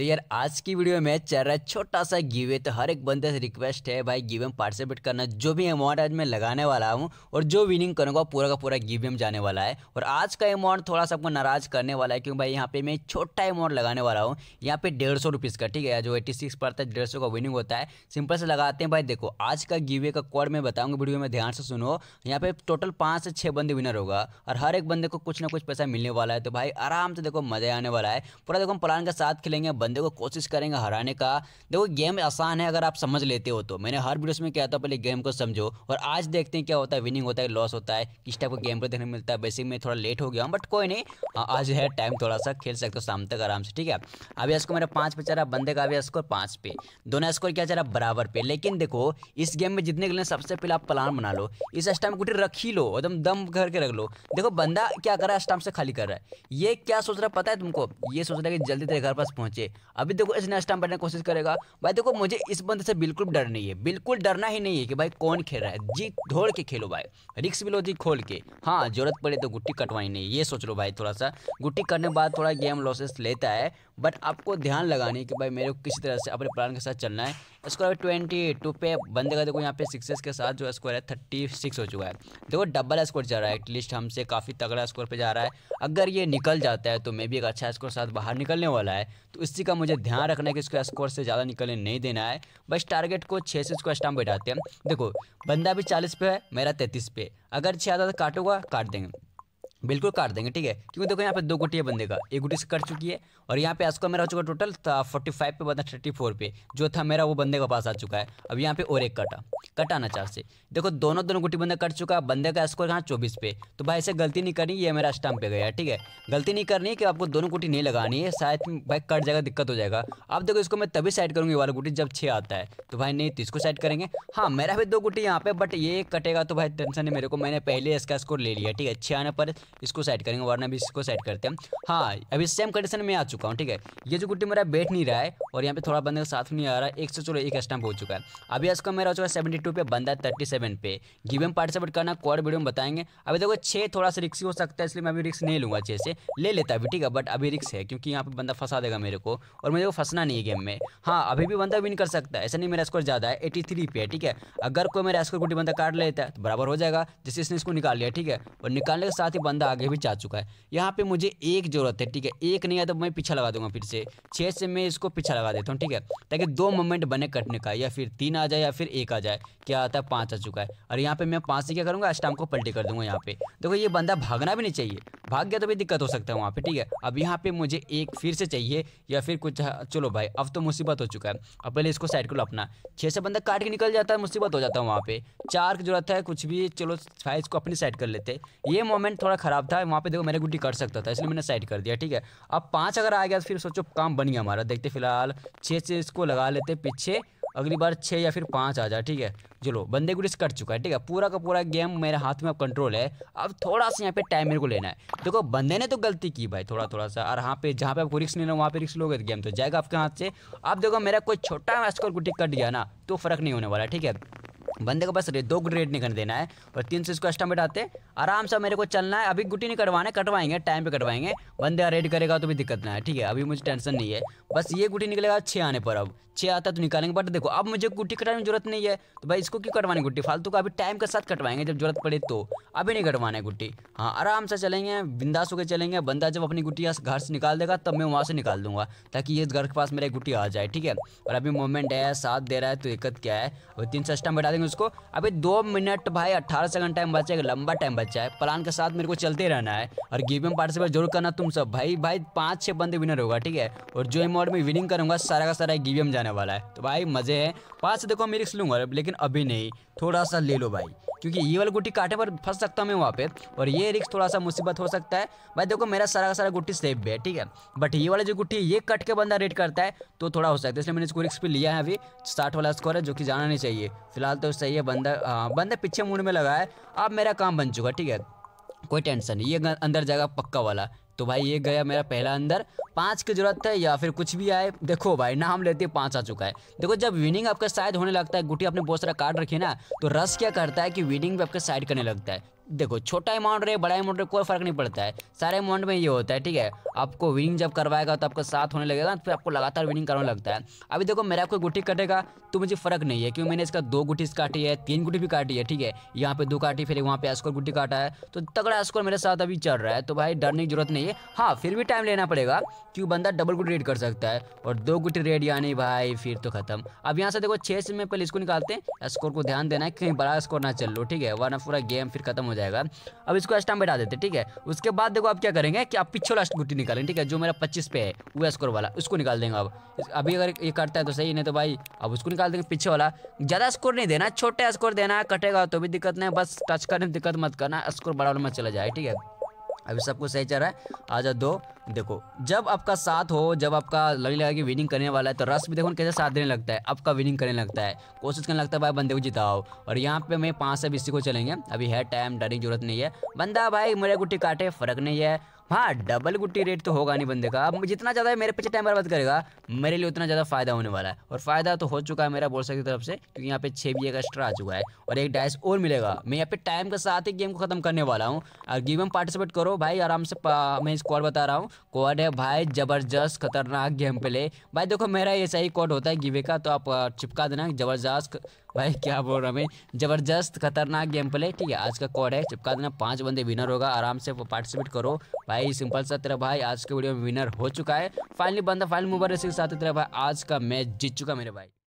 तो यार आज की वीडियो में चल रहा है छोटा सा गिवे तो हर एक बंदे से रिक्वेस्ट है भाई गिवे में पार्टिसिपेट करना जो भी अमाउंट आज मैं लगाने वाला हूँ और जो विनिंग करूँगा पूरा का पूरा गिवे में जाने वाला है और आज का अमाउंट थोड़ा सा आपको नाराज करने वाला है क्योंकि भाई यहाँ पे मैं छोटा अमाउंट लगाने वाला हूँ यहाँ पे डेढ़ सौ रुपीज़ का ठीक है जो एट्टी सिक्स पड़ता है डेढ़ सौ का विनिंग होता है सिंपल से लगाते हैं भाई देखो आज का गिवे का कॉड मैं बताऊँगा वीडियो में ध्यान से सुनो यहाँ पे टोटल पाँच से छः बंदे विनर होगा और हर एक बंदे को कुछ ना कुछ पैसा मिलने वाला है तो भाई आराम से देखो मज़ा आने वाला है पूरा देखो हम प्लान के साथ खेलेंगे बंदे को कोशिश करेंगे हराने का देखो गेम आसान है अगर आप समझ लेते हो तो मैंने हर वीडियो में कहता हूँ पहले गेम को समझो और आज देखते हैं क्या होता है विनिंग होता है लॉस होता है किस टाइप का गेम को देखने को मिलता है बेसिक में थोड़ा लेट हो गया हूँ बट कोई नहीं हाँ, आज है टाइम थोड़ा सा खेल सकते हो शाम तक आराम से ठीक है अभी इसको मेरा पाँच पे चला बंदे का अभी स्कोर पाँच पे दोनों स्कोर क्या चला बराबर पे लेकिन देखो इस गेम में जितने के लिए सबसे पहले आप प्लान बना लो इस स्टाम्प गुटी रख ही लो एकदम दम करके रख लो देखो बंदा क्या कर रहा है स्टाम्प से खाली कर रहा है ये क्या सोच रहा है पता है तुमको ये सोच रहा है कि जल्दी तेरे घर पास पहुंचे अभी देखो इस नेक्स्ट टाइम बनने की कोशिश करेगा भाई देखो मुझे इस बंदे से बिल्कुल डर नहीं है बिल्कुल डरना ही नहीं है कि भाई कौन खेल रहा है जी धोड़ के खेलो भाई रिक्स भी लो जी खोल के हाँ जरूरत पड़े तो गुट्टी कटवाई नहीं ये सोच लो भाई थोड़ा सा गुट्टी करने बाद थोड़ा गेम लॉसेस लेता है बट आपको ध्यान लगाने कि भाई मेरे को किसी तरह से अपने प्लान के साथ चलना है अभी ट्वेंटी टू पे बंदे का देखो यहाँ पे सिक्सेस के साथ जो स्कोर है थर्टी सिक्स हो चुका है देखो डबल स्कोर जा रहा है एटलीस्ट हमसे काफ़ी तगड़ा स्कोर पे जा रहा है अगर ये निकल जाता है तो मे भी एक अच्छा स्कोर साथ बाहर निकलने वाला है तो इससे उसी का मुझे ध्यान रखना है कि इसको स्कोर से ज़्यादा निकलने नहीं देना है बस टारगेट को छः से इसको स्टाम्प बैठाते हैं देखो बंदा भी चालीस पे है मेरा तैंतीस पे अगर छः ज़्यादा काटूंगा काट देंगे बिल्कुल काट देंगे ठीक है क्योंकि देखो यहाँ पे दो गुटी है बंदे का एक गुटी से कट चुकी है और यहाँ पे एस्को मेरा हो चुका टोटल फोर्टी फाइव पे बंदा थर्टी फोर पे जो था मेरा वो बंदे का पास आ चुका है अब यहाँ पे और एक कटा कटाना चार से देखो दोनों दोनों गुटी बंदा कट चुका है बंदे का स्कोर यहाँ चौबीस पे तो भाई इसे गलती नहीं करनी ये मेरा स्टाम पे गया ठीक है गलती नहीं करनी कि आपको दोनों गुटी नहीं लगानी है शायद भाई कट जाएगा दिक्कत हो जाएगा अब देखो इसको मैं तभी साइड करूँगी वाला गुटी जब छः आता है तो भाई नहीं तो इसको साइड करेंगे हाँ मेरा भी दो गुटी यहाँ पे बट ये कटेगा तो भाई टेंशन है मेरे को मैंने पहले इसका स्कोर ले लिया ठीक है छः आने पर इसको सेट करेंगे वरना भी इसको सेट करते हैं हाँ अभी सेम कंडीशन में आ चुका हूँ ठीक है ये जो गुट्टी मेरा बैठ नहीं रहा है और यहाँ पे थोड़ा बंदे का साथ नहीं आ रहा है एक सौ चलो एक स्टम्प हो चुका है अभी इसका मेरा हो चुका है सेवेंटी टू पे बंदा थर्टी सेवन पे गिव में पार्टिसिपेट करना कॉड वीडियो में बताएंगे अभी देखो छः थोड़ा सा रिक्स हो सकता है इसलिए मैं अभी रिक्स नहीं लूँगा अच्छे से ले लेता अभी ठीक है बट अभी रिक्स है क्योंकि यहाँ पर बंदा फंसा देगा मेरे को और मुझे को फंसना नहीं है गेम में हाँ अभी भी बंदा विन कर सकता है ऐसा नहीं मेरा स्कोर ज़्यादा है एटी थ्री पे ठीक है अगर कोई मेरा स्कोर गुटी बंदा काट लेता है तो बराबर हो जाएगा जिससे इसने इसको निकाल लिया ठीक है और निकालने के साथ ही बंदा बंदा आगे भी जा चुका है यहाँ पे मुझे एक ज़रूरत है ठीक है एक नहीं आया तो मैं पीछा लगा दूंगा फिर से छः से मैं इसको पीछा लगा देता हूँ ठीक है ताकि दो मोमेंट बने कटने का या फिर तीन आ जाए या फिर एक आ जाए क्या आता है पाँच आ चुका है और यहाँ पे मैं पाँच से क्या करूँगा स्टाम को पलटी कर दूंगा यहाँ पे देखो ये बंदा भागना भी नहीं चाहिए भाग गया तो भी दिक्कत हो सकता है वहाँ पे ठीक है अब यहाँ पे मुझे एक फिर से चाहिए या फिर कुछ चलो भाई अब तो मुसीबत हो चुका है अब पहले इसको साइड को लपना छः से बंदा काट के निकल जाता है मुसीबत हो जाता है वहाँ पे चार की जरूरत है कुछ भी चलो भाई इसको अपनी साइड कर लेते ये मोमेंट थोड़ा ख़राब था वहाँ पे देखो मैंने गुड्डी कर सकता था इसलिए मैंने साइड कर दिया ठीक है अब पाँच अगर आ गया तो फिर सोचो काम बन गया हमारा देखते फिलहाल छः से इसको लगा लेते पीछे अगली बार छः या फिर पाँच आ जाए ठीक है चलो बंदे को रिस्क कर चुका है ठीक है पूरा का पूरा गेम मेरे हाथ में अब कंट्रोल है अब थोड़ा सा यहाँ पे टाइम मेरे को लेना है देखो बंदे ने तो गलती की भाई थोड़ा थोड़ा सा और यहाँ पे जहाँ पे आपको रिक्स लेना वहाँ पे रिक्स लोगे तो गेम तो जाएगा आपके हाथ से अब देखो मेरा कोई छोटा स्कोर गुटी कट गया ना तो फर्क नहीं होने वाला ठीक है बंदे को बस दो गुटी रेड नहीं कर देना है और तीन सौ इसको एस्टमेट आते आराम से मेरे को चलना है अभी गुटी नहीं है कटवाएंगे टाइम पे कटवाएंगे बंदे रेड करेगा तो भी दिक्कत ना है ठीक है अभी मुझे टेंशन नहीं है बस ये गुटी निकलेगा छः आने पर अब छः आता तो निकालेंगे बट देखो अब मुझे गुटी कटाने की जरूरत नहीं है तो भाई इसको क्यों कटवानी गुट्टी फालतू का अभी टाइम के साथ कटवाएंगे जब जरूरत पड़े तो अभी नहीं कटवाना है गुट्टी हाँ आराम से चलेंगे बिंदास होकर चलेंगे बंदा जब अपनी गुटिया घर से निकाल देगा तब मैं वहाँ से निकाल दूंगा ताकि ये घर के पास मेरा गुटी आ जाए ठीक है और अभी मोमेंट है साथ दे रहा है तो एकत क्या है और तीन से स्टम बैठा देंगे उसको अभी दो मिनट भाई अट्ठारह सेकंड टाइम बचा है लंबा टाइम बचा है प्लान के साथ मेरे को चलते रहना है और गेम में पार्टिसिपेट जरूर करना तुम सब भाई भाई पाँच छः बंदे विनर होगा ठीक है और जो अमाउंट में विनिंग करूँगा सारा का सारा गेम जाने वाला है तो भाई मज़े है पाँच से देखो मैं रिक्स लूँगा लेकिन अभी नहीं थोड़ा सा ले लो भाई क्योंकि ये वाली गुट्टी काटे पर फंस सकता हूँ मैं वहाँ पे और ये रिक्स थोड़ा सा मुसीबत हो सकता है भाई देखो मेरा सारा का सारा गुट्टी सेफ भी है ठीक है बट ये वाला जो गुट्टी ये कट के बंदा रेड करता है तो थोड़ा हो सकता है इसलिए मैंने इसको रिक्स पर लिया है अभी साठ वाला स्कोर है जो कि जाना नहीं चाहिए फिलहाल तो सही है बंदा बंदा पीछे मूड में लगा है अब मेरा काम बन चुका ठीक है कोई टेंशन नहीं ये अंदर जाएगा पक्का वाला तो भाई ये गया मेरा पहला अंदर पाँच की जरूरत है या फिर कुछ भी आए देखो भाई ना हम लेते पाँच आ चुका है देखो जब विनिंग आपका साइड होने लगता है गुटी आपने बहुत सारा कार्ड रखे ना तो रस क्या करता है कि विनिंग भी आपका साइड करने लगता है देखो छोटा अमाउंट रहे बड़ा अमाउंट रहे कोई फर्क नहीं पड़ता है सारे अमाउंट में ये होता है ठीक है आपको विनिंग जब करवाएगा तो आपका साथ होने लगेगा तो फिर आपको लगातार विनिंग करने लगता है अभी देखो मेरा कोई गुटी कटेगा तो मुझे फर्क नहीं है क्योंकि मैंने इसका दो गुटीज काटी है तीन गुटी भी काटी है ठीक है यहाँ पे दो काटी फिर वहाँ पे स्कोर गुटी काटा है तो तगड़ा स्कोर मेरे साथ अभी चल रहा है तो भाई डरने की जरूरत नहीं है हाँ फिर भी टाइम लेना पड़ेगा क्योंकि बंदा डबल गुटी रेड कर सकता है और दो गुटी रेड यानी भाई फिर तो खत्म अब यहाँ से देखो छह से में पहले इसको निकालते हैं स्कोर को ध्यान देना है कहीं बड़ा स्कोर ना चल लो ठीक है वरना पूरा गेम फिर खत्म हो जाए जाएगा अब इसको एस बैठा देते ठीक है उसके बाद देखो आप क्या करेंगे कि आप पिछले लास्ट गुट्टी निकालें ठीक है जो मेरा पच्चीस पे है वो स्कोर वाला उसको निकाल देंगे अब अभी अगर ये करता है तो सही नहीं तो भाई अब उसको निकाल देंगे पीछे वाला ज़्यादा स्कोर नहीं देना छोटे स्कोर देना कटेगा तो भी दिक्कत नहीं बस टच करने दिक्कत मत करना स्कोर बड़ा वाले में चला जाए ठीक है अभी सब कुछ सही चल रहा है आ जाओ दो देखो जब आपका साथ हो जब आपका लगने लगा कि विनिंग करने वाला है तो रस भी देखो कैसे साथ देने लगता है आपका विनिंग करने लगता है कोशिश करने लगता है भाई बंदे को जिताओ और यहाँ पे मैं पाँच से बीस को चलेंगे अभी है टाइम डरने की जरूरत नहीं है बंदा भाई मेरे गुट्टी काटे फर्क नहीं है हाँ डबल गुट्टी रेट तो होगा नहीं बंदे का अब जितना ज़्यादा मेरे पीछे टाइम बर्बाद करेगा मेरे लिए उतना ज़्यादा फायदा होने वाला है और फ़ायदा तो हो चुका है मेरा बोल सकते तरफ से क्योंकि यहाँ पे छः बी एक एक्स्ट्रा आ चुका है और एक डाइस और मिलेगा मैं यहाँ पे टाइम के साथ ही गेम को ख़त्म करने वाला हूँ और गेम में पार्टिसिपेट करो भाई आराम से मैं इस बता रहा हूँ कॉड है भाई ज़बरदस्त खतरनाक गेम प्ले भाई देखो मेरा ऐसा ही कॉड होता है गिवे का तो आप चिपका देना ज़बरदस्त भाई क्या बोल रहा मैं ज़बरदस्त खतरनाक गेम प्ले ठीक है आज का कॉड है चिपका देना पाँच बंदे विनर होगा आराम से पार्टिसिपेट करो भाई सिंपल सा तेरा भाई आज के वीडियो में विनर हो चुका है फाइनली बंदा फाइनल मुबारक के साथ तेरा भाई आज का मैच जीत चुका मेरे भाई